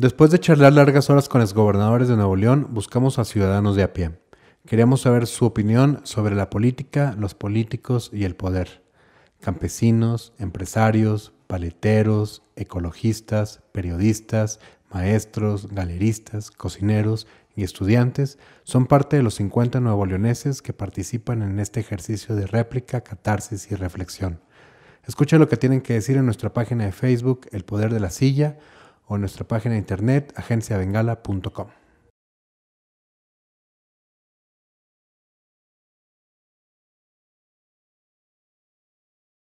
Después de charlar largas horas con los gobernadores de Nuevo León, buscamos a ciudadanos de a pie. Queríamos saber su opinión sobre la política, los políticos y el poder. Campesinos, empresarios, paleteros, ecologistas, periodistas, maestros, galeristas, cocineros y estudiantes son parte de los 50 leoneses que participan en este ejercicio de réplica, catarsis y reflexión. Escuchen lo que tienen que decir en nuestra página de Facebook El Poder de la Silla o en nuestra página de internet agenciabengala.com.